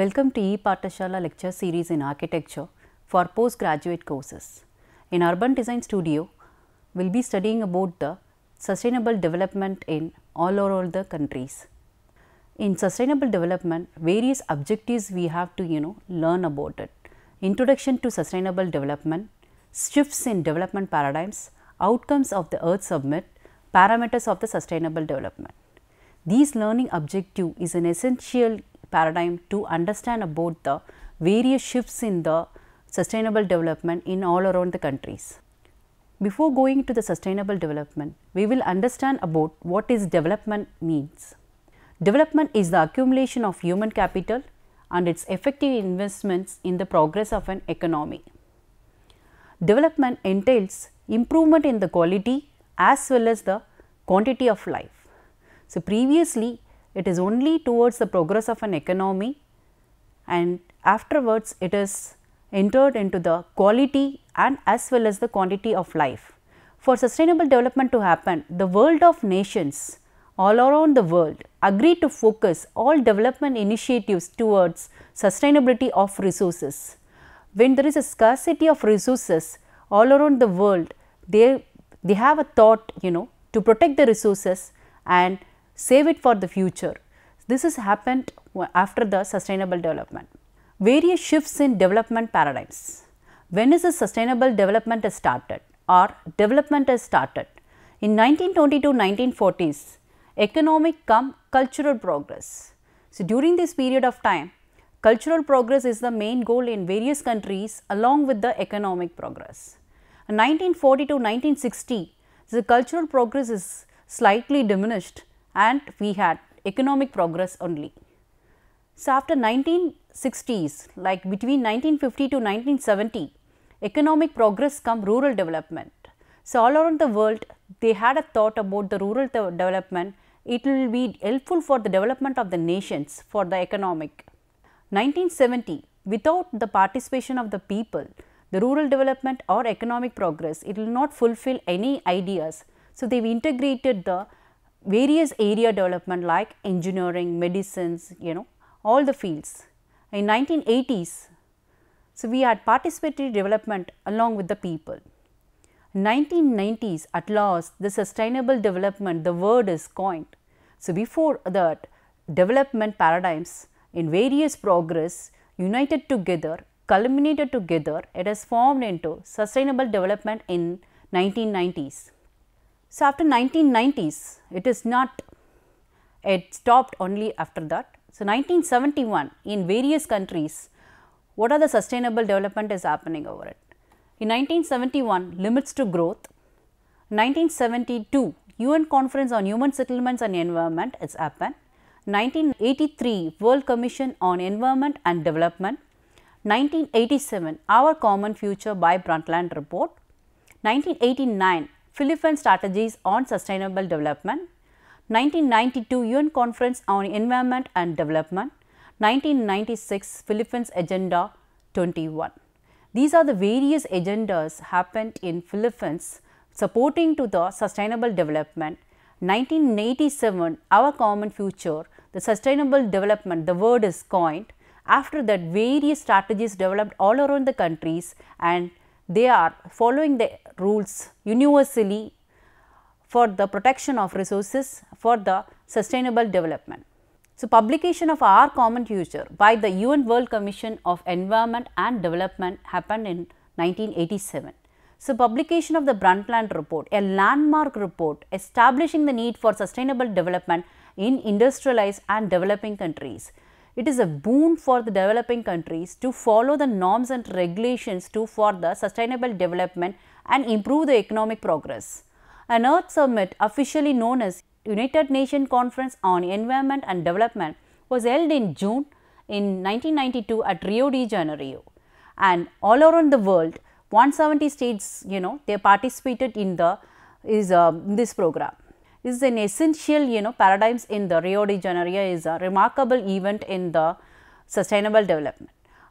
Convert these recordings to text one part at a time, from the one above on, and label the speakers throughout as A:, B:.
A: Welcome to e-Patashala lecture series in architecture for postgraduate courses. In Urban Design Studio, we will be studying about the sustainable development in all over the countries. In sustainable development, various objectives we have to you know learn about it. Introduction to sustainable development, shifts in development paradigms, outcomes of the Earth Summit, parameters of the sustainable development. These learning objective is an essential paradigm to understand about the various shifts in the sustainable development in all around the countries. Before going to the sustainable development, we will understand about what is development means. Development is the accumulation of human capital and its effective investments in the progress of an economy. Development entails improvement in the quality as well as the quantity of life. So, previously it is only towards the progress of an economy and afterwards it is entered into the quality and as well as the quantity of life. For sustainable development to happen, the world of nations all around the world agree to focus all development initiatives towards sustainability of resources. When there is a scarcity of resources all around the world, they, they have a thought you know to protect the resources and save it for the future. This has happened after the sustainable development. Various shifts in development paradigms. When is the sustainable development has started or development has started? In 1920-1940s, to economic come cultural progress. So, during this period of time, cultural progress is the main goal in various countries along with the economic progress. In 1940 to 1960, the cultural progress is slightly diminished and we had economic progress only. So, after 1960s like between 1950 to 1970 economic progress come rural development. So, all around the world they had a thought about the rural development it will be helpful for the development of the nations for the economic. 1970 without the participation of the people the rural development or economic progress it will not fulfill any ideas. So, they have integrated the various area development like engineering, medicines, you know, all the fields. In 1980s, so we had participatory development along with the people. 1990s at last the sustainable development the word is coined. So, before that development paradigms in various progress united together culminated together it has formed into sustainable development in 1990s. So, after 1990s, it is not, it stopped only after that. So, 1971 in various countries, what are the sustainable development is happening over it. In 1971, limits to growth, 1972, UN Conference on Human Settlements and Environment is happened, 1983, World Commission on Environment and Development, 1987, Our Common Future by Brundtland Report, 1989, Philippine Strategies on Sustainable Development, 1992 UN Conference on Environment and Development, 1996 Philippines Agenda 21. These are the various agendas happened in Philippines supporting to the sustainable development. 1987 Our Common Future, the sustainable development, the word is coined. After that various strategies developed all around the countries and they are following the rules universally for the protection of resources for the sustainable development. So, publication of our common future by the UN World Commission of Environment and Development happened in 1987. So, publication of the Brundtland report, a landmark report establishing the need for sustainable development in industrialized and developing countries it is a boon for the developing countries to follow the norms and regulations to for the sustainable development and improve the economic progress. An Earth Summit officially known as United Nations Conference on Environment and Development was held in June in 1992 at Rio de Janeiro and all around the world 170 states you know they participated in the is uh, this program is an essential you know paradigms in the Rio de Janeiro is a remarkable event in the sustainable development.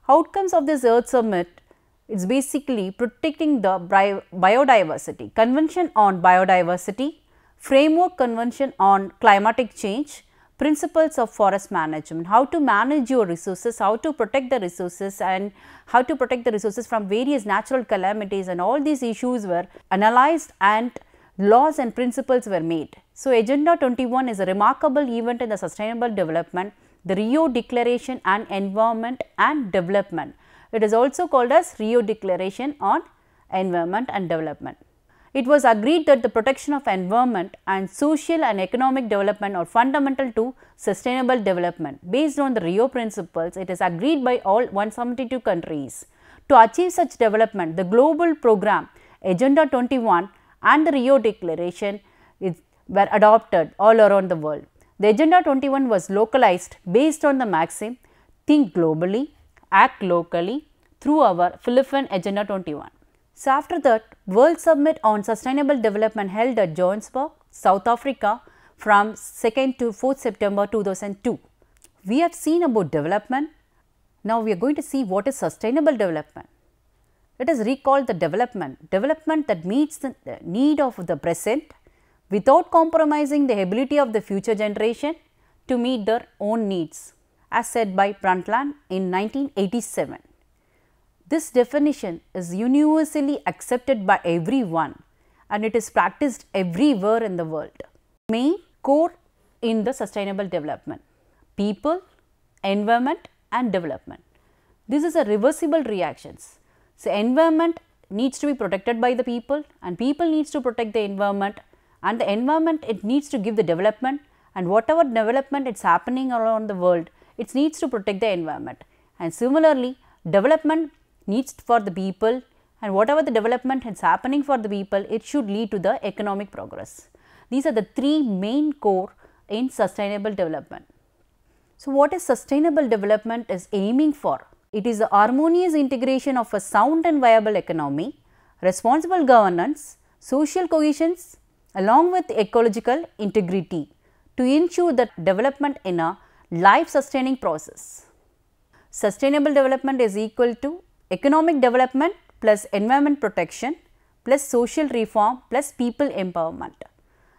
A: Outcomes of this earth summit is basically protecting the biodiversity, convention on biodiversity, framework convention on climatic change, principles of forest management, how to manage your resources, how to protect the resources and how to protect the resources from various natural calamities and all these issues were analyzed and laws and principles were made. So, Agenda 21 is a remarkable event in the sustainable development, the Rio Declaration on Environment and Development. It is also called as Rio Declaration on Environment and Development. It was agreed that the protection of environment and social and economic development are fundamental to sustainable development. Based on the Rio principles, it is agreed by all 172 countries. To achieve such development, the global program Agenda 21 and the Rio Declaration is were adopted all around the world. The Agenda 21 was localized based on the maxim think globally, act locally through our Philippine Agenda 21. So, after that World Summit on Sustainable Development held at Johannesburg, South Africa from 2nd to 4th September 2002. We have seen about development. Now, we are going to see what is sustainable development. Let us recall the development, development that meets the need of the present without compromising the ability of the future generation to meet their own needs as said by Brundtland in 1987. This definition is universally accepted by everyone and it is practiced everywhere in the world. Main core in the sustainable development, people, environment and development. This is a reversible reactions. So, environment needs to be protected by the people and people needs to protect the environment and the environment it needs to give the development and whatever development it's happening around the world it needs to protect the environment and similarly development needs for the people and whatever the development is happening for the people it should lead to the economic progress. These are the three main core in sustainable development. So, what is sustainable development is aiming for? It is the harmonious integration of a sound and viable economy, responsible governance, social cohesions, along with ecological integrity to ensure the development in a life sustaining process. Sustainable development is equal to economic development plus environment protection plus social reform plus people empowerment.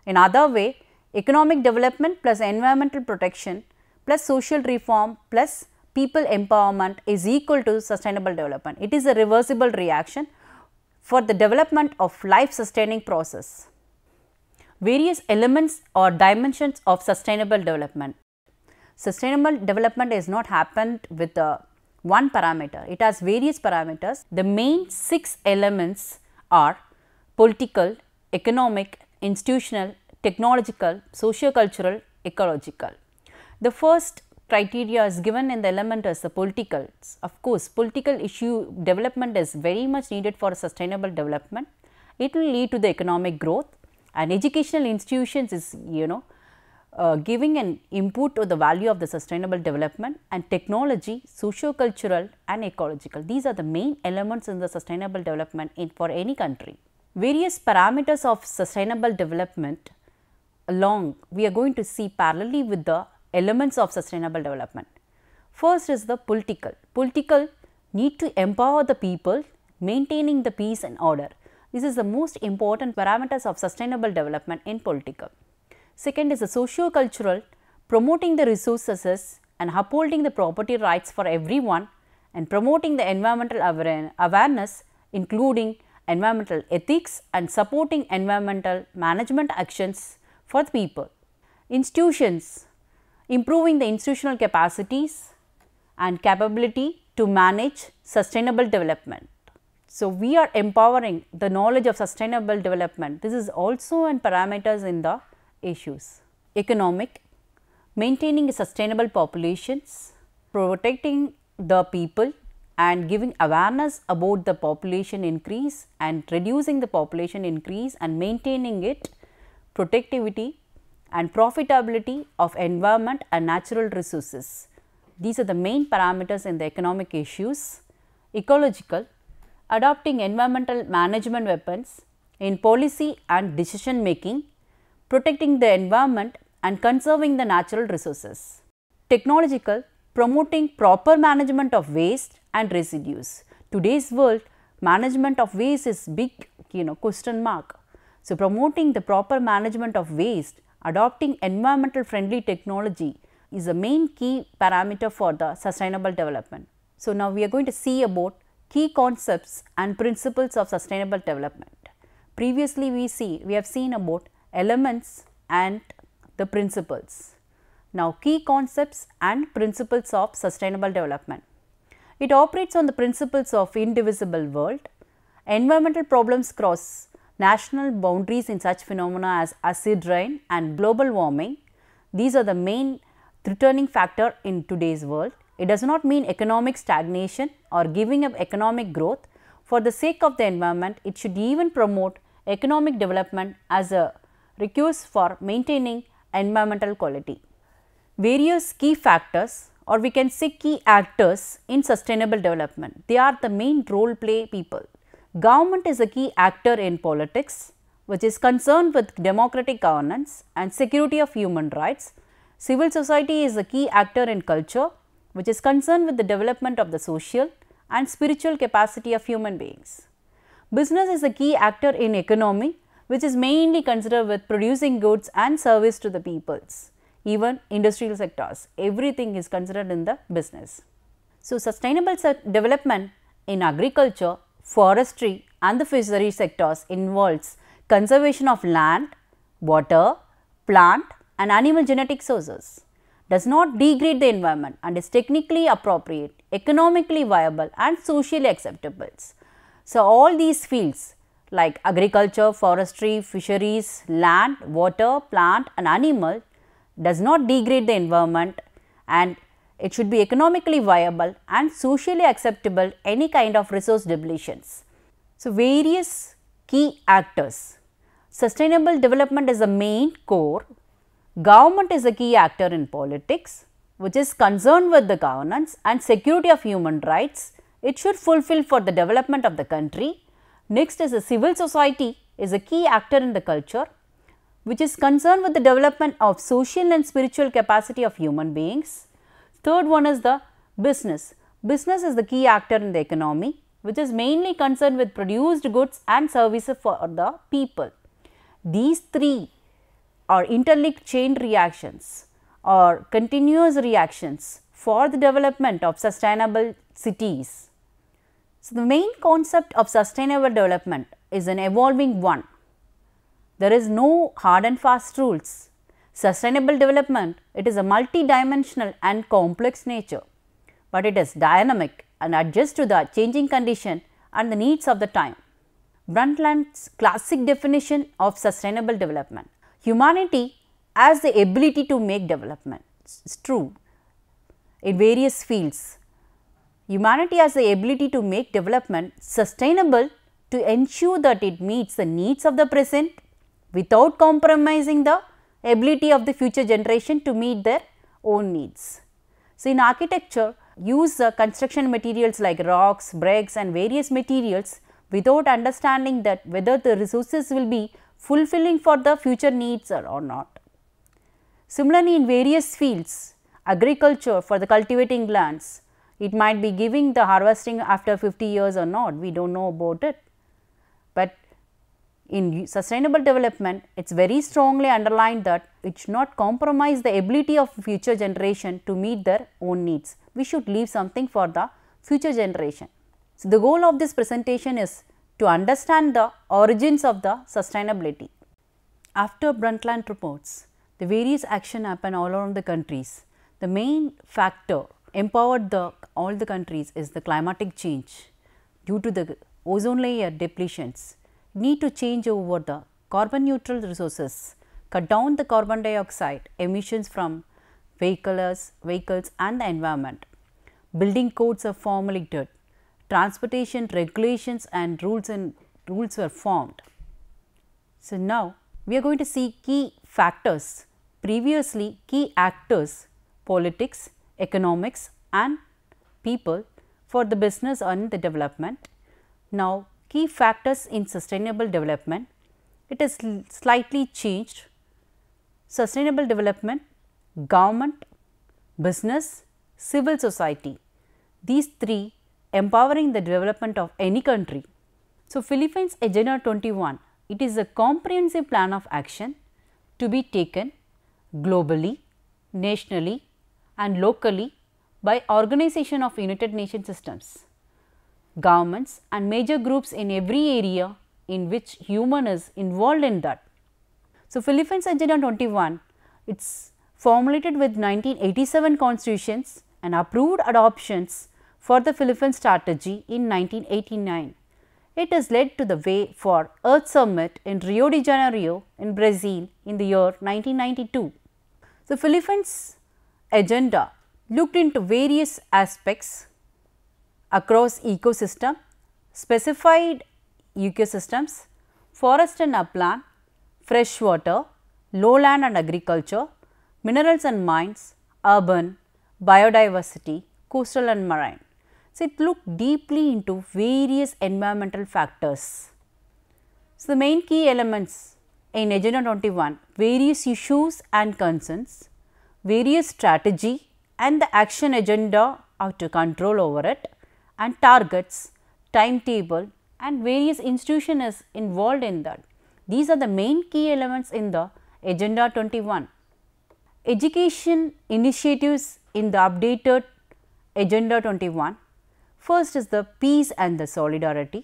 A: In other way, economic development plus environmental protection plus social reform plus people empowerment is equal to sustainable development. It is a reversible reaction for the development of life sustaining process various elements or dimensions of sustainable development. Sustainable development is not happened with uh, one parameter, it has various parameters. The main six elements are political, economic, institutional, technological, socio-cultural, ecological. The first criteria is given in the element as the political. Of course, political issue development is very much needed for sustainable development. It will lead to the economic growth and educational institutions is you know uh, giving an input to the value of the sustainable development and technology, socio-cultural and ecological. These are the main elements in the sustainable development in, for any country. Various parameters of sustainable development along we are going to see parallelly with the elements of sustainable development. First is the political. Political need to empower the people maintaining the peace and order. This is the most important parameters of sustainable development in political. Second is the socio-cultural, promoting the resources and upholding the property rights for everyone and promoting the environmental awareness including environmental ethics and supporting environmental management actions for the people. Institutions, improving the institutional capacities and capability to manage sustainable development. So, we are empowering the knowledge of sustainable development. This is also in parameters in the issues. Economic, maintaining sustainable populations, protecting the people and giving awareness about the population increase and reducing the population increase and maintaining it, productivity and profitability of environment and natural resources. These are the main parameters in the economic issues. Ecological, adopting environmental management weapons in policy and decision making, protecting the environment and conserving the natural resources. Technological, promoting proper management of waste and residues. Today's world, management of waste is big you know question mark. So, promoting the proper management of waste, adopting environmental friendly technology is the main key parameter for the sustainable development. So, now we are going to see about key concepts and principles of sustainable development. Previously we see, we have seen about elements and the principles. Now key concepts and principles of sustainable development. It operates on the principles of indivisible world, environmental problems cross national boundaries in such phenomena as acid rain and global warming. These are the main threatening factor in today's world it does not mean economic stagnation or giving up economic growth. For the sake of the environment, it should even promote economic development as a recuse for maintaining environmental quality. Various key factors or we can say key actors in sustainable development, they are the main role play people. Government is a key actor in politics which is concerned with democratic governance and security of human rights. Civil society is a key actor in culture which is concerned with the development of the social and spiritual capacity of human beings. Business is a key actor in economy which is mainly concerned with producing goods and service to the peoples, even industrial sectors, everything is considered in the business. So, sustainable development in agriculture, forestry and the fishery sectors involves conservation of land, water, plant and animal genetic sources does not degrade the environment and is technically appropriate, economically viable and socially acceptable. So, all these fields like agriculture, forestry, fisheries, land, water, plant and animal does not degrade the environment and it should be economically viable and socially acceptable any kind of resource depletions. So, various key actors. Sustainable development is the main core Government is a key actor in politics which is concerned with the governance and security of human rights. It should fulfill for the development of the country. Next is a civil society is a key actor in the culture which is concerned with the development of social and spiritual capacity of human beings. Third one is the business. Business is the key actor in the economy which is mainly concerned with produced goods and services for the people. These three or interlinked chain reactions or continuous reactions for the development of sustainable cities. So, the main concept of sustainable development is an evolving one. There is no hard and fast rules. Sustainable development, it is a multidimensional and complex nature, but it is dynamic and adjusts to the changing condition and the needs of the time. Brundtland's classic definition of sustainable development humanity has the ability to make developments. It is true in various fields. Humanity has the ability to make development sustainable to ensure that it meets the needs of the present without compromising the ability of the future generation to meet their own needs. So, in architecture use the construction materials like rocks, bricks and various materials without understanding that whether the resources will be fulfilling for the future needs or not. Similarly, in various fields, agriculture for the cultivating lands, it might be giving the harvesting after 50 years or not, we do not know about it. But in sustainable development, it is very strongly underlined that it should not compromise the ability of future generation to meet their own needs. We should leave something for the future generation. So, the goal of this presentation is to understand the origins of the sustainability. After Brundtland reports, the various action happen all around the countries. The main factor empowered the all the countries is the climatic change due to the ozone layer depletions need to change over the carbon neutral resources, cut down the carbon dioxide emissions from vehicles, vehicles and the environment. Building codes are formulated transportation regulations and rules and rules were formed. So, now we are going to see key factors previously key actors politics, economics and people for the business and the development. Now, key factors in sustainable development, it is slightly changed. Sustainable development, government, business, civil society. These three empowering the development of any country. So, Philippines Agenda 21, it is a comprehensive plan of action to be taken globally, nationally and locally by Organization of United Nations systems, governments and major groups in every area in which human is involved in that. So, Philippines Agenda 21, it is formulated with 1987 constitutions and approved adoptions for the Philippine strategy in 1989. It has led to the way for Earth Summit in Rio de Janeiro in Brazil in the year 1992. The Philippines agenda looked into various aspects across ecosystem, specified ecosystems, forest and upland, freshwater, lowland and agriculture, minerals and mines, urban, biodiversity, coastal and marine. So, it looked deeply into various environmental factors. So, the main key elements in Agenda 21 various issues and concerns, various strategy and the action agenda to control over it and targets, timetable and various institutions involved in that. These are the main key elements in the Agenda 21. Education initiatives in the updated Agenda 21 First is the peace and the solidarity,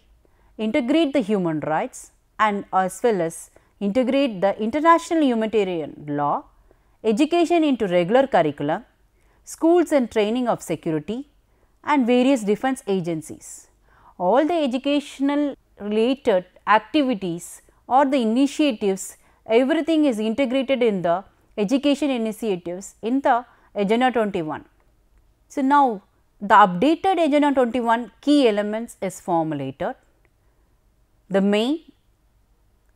A: integrate the human rights and as well as integrate the international humanitarian law, education into regular curriculum, schools and training of security and various defense agencies. All the educational related activities or the initiatives, everything is integrated in the education initiatives in the Agenda 21. So, now the updated agenda 21 key elements is formulated. The main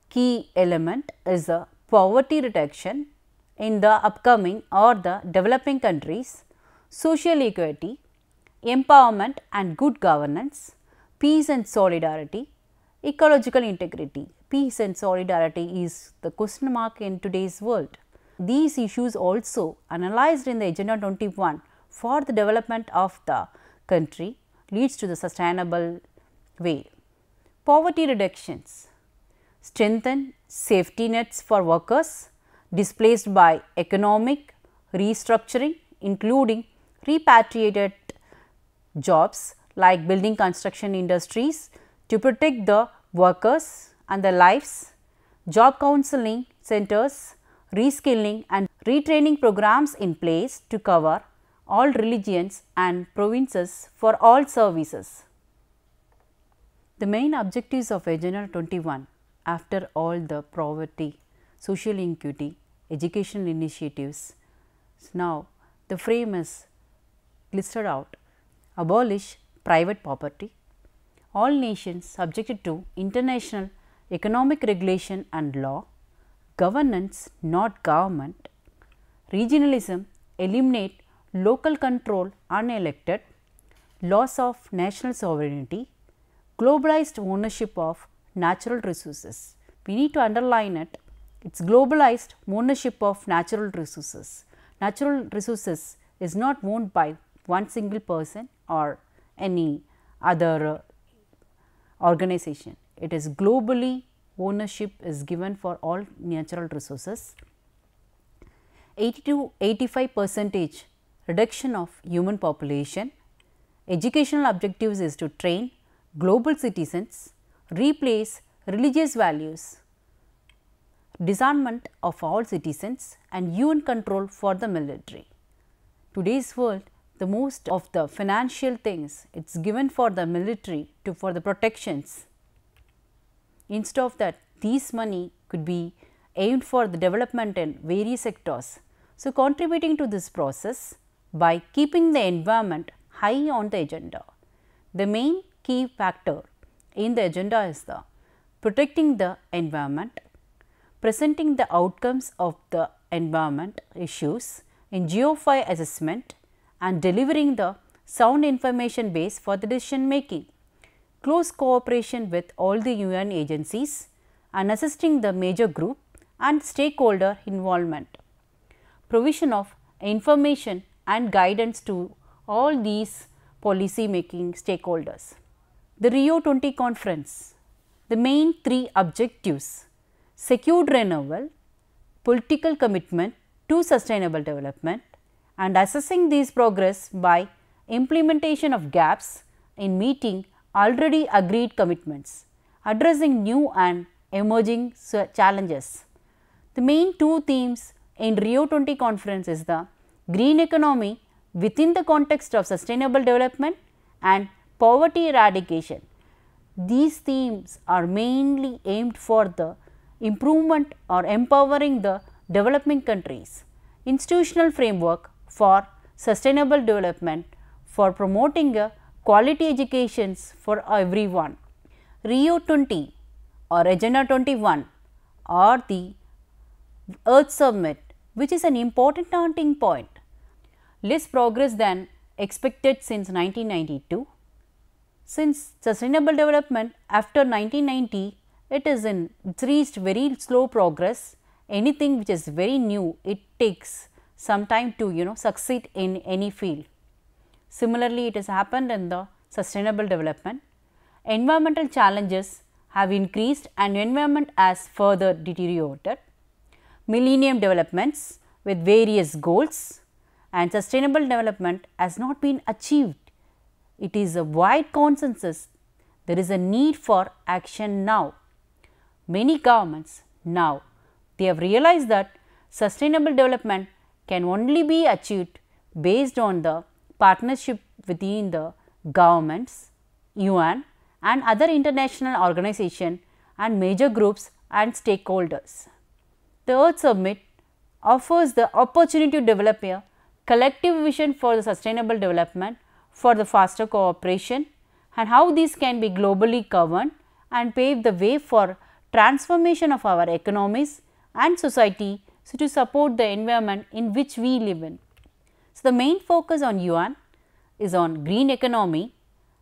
A: key element is the poverty reduction in the upcoming or the developing countries, social equity, empowerment and good governance, peace and solidarity, ecological integrity. Peace and solidarity is the question mark in today's world. These issues also analyzed in the Agenda 21 for the development of the country leads to the sustainable way. Poverty reductions, strengthen safety nets for workers displaced by economic restructuring including repatriated jobs like building construction industries to protect the workers and their lives, job counseling centers, reskilling and retraining programs in place to cover all religions and provinces for all services. The main objectives of Agenda 21 after all the poverty, social inequity, educational initiatives. Now, the frame is listed out abolish private property, all nations subjected to international economic regulation and law, governance not government, regionalism eliminate local control unelected, loss of national sovereignty, globalized ownership of natural resources. We need to underline it, it is globalized ownership of natural resources. Natural resources is not owned by one single person or any other uh, organization. It is globally ownership is given for all natural resources. 80 to 85 percentage reduction of human population, educational objectives is to train global citizens, replace religious values, disarmament of all citizens and UN control for the military. Today's world, the most of the financial things it's given for the military to for the protections. Instead of that, these money could be aimed for the development in various sectors. So, contributing to this process, by keeping the environment high on the agenda. The main key factor in the agenda is the protecting the environment, presenting the outcomes of the environment issues in GeoFi assessment and delivering the sound information base for the decision making, close cooperation with all the UN agencies and assisting the major group and stakeholder involvement, provision of information and guidance to all these policy making stakeholders. The Rio 20 conference, the main three objectives secured renewal, political commitment to sustainable development and assessing these progress by implementation of gaps in meeting already agreed commitments, addressing new and emerging challenges. The main two themes in Rio 20 conference is the green economy within the context of sustainable development and poverty eradication. These themes are mainly aimed for the improvement or empowering the developing countries. Institutional framework for sustainable development for promoting a quality educations for everyone. Rio 20 or Agenda 21 or the Earth Summit which is an important turning point less progress than expected since 1992. Since sustainable development after 1990, it is in increased reached very slow progress. Anything which is very new, it takes some time to you know succeed in any field. Similarly, it has happened in the sustainable development. Environmental challenges have increased and environment has further deteriorated. Millennium developments with various goals and sustainable development has not been achieved. It is a wide consensus. There is a need for action now. Many governments now they have realized that sustainable development can only be achieved based on the partnership within the governments, UN and other international organizations and major groups and stakeholders. The Earth Summit offers the opportunity to develop a collective vision for the sustainable development, for the faster cooperation and how these can be globally governed and pave the way for transformation of our economies and society so to support the environment in which we live in. So, the main focus on UN is on green economy,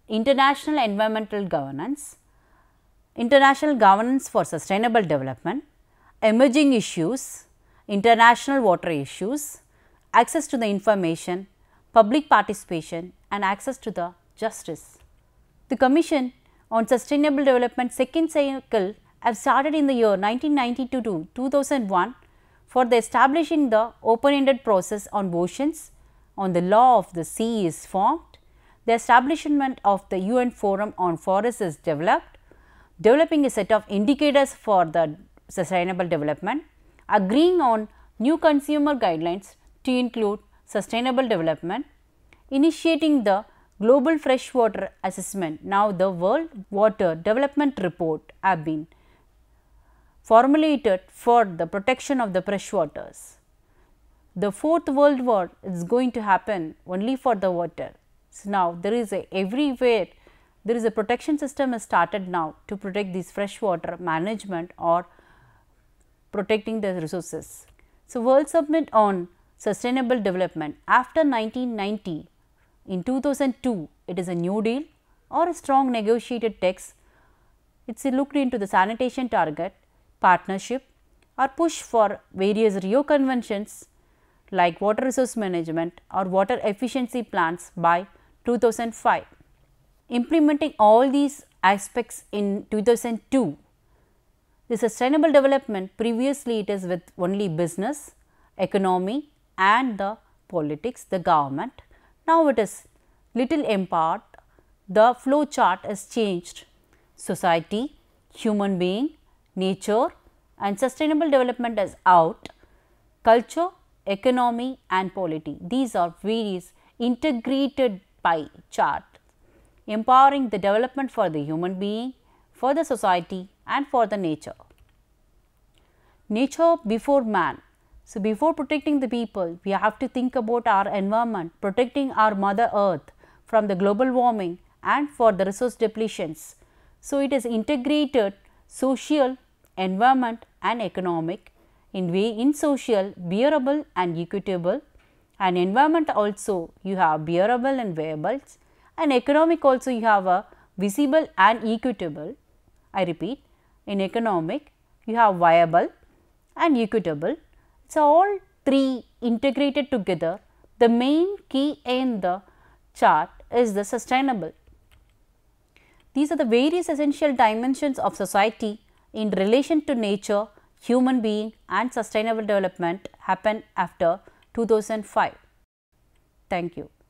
A: international environmental governance, international governance for sustainable development, emerging issues, international water issues, access to the information, public participation and access to the justice. The Commission on Sustainable Development second cycle have started in the year 1992 to 2001 for the establishing the open-ended process on oceans, on the law of the sea is formed, the establishment of the UN Forum on Forests is developed, developing a set of indicators for the sustainable development, agreeing on new consumer guidelines to include sustainable development, initiating the Global Freshwater Assessment, now the World Water Development Report have been formulated for the protection of the freshwaters. The fourth world war is going to happen only for the water. So, now there is a everywhere there is a protection system is started now to protect these freshwater management or protecting the resources. So, World Summit on sustainable development after 1990. In 2002, it is a new deal or a strong negotiated text. It's looked into the sanitation target, partnership or push for various Rio conventions like water resource management or water efficiency plans by 2005. Implementing all these aspects in 2002, the sustainable development previously it is with only business, economy and the politics, the government. Now, it is little in the flow chart is changed. Society, human being, nature and sustainable development is out. Culture, economy and polity. These are various integrated pie chart empowering the development for the human being, for the society and for the nature. Nature before man so, before protecting the people, we have to think about our environment, protecting our mother earth from the global warming and for the resource depletions. So, it is integrated social, environment and economic in way in social bearable and equitable and environment also you have bearable and wearables and economic also you have a visible and equitable. I repeat in economic you have viable and equitable it's all three integrated together, the main key in the chart is the sustainable. These are the various essential dimensions of society in relation to nature, human being and sustainable development happen after 2005. Thank you.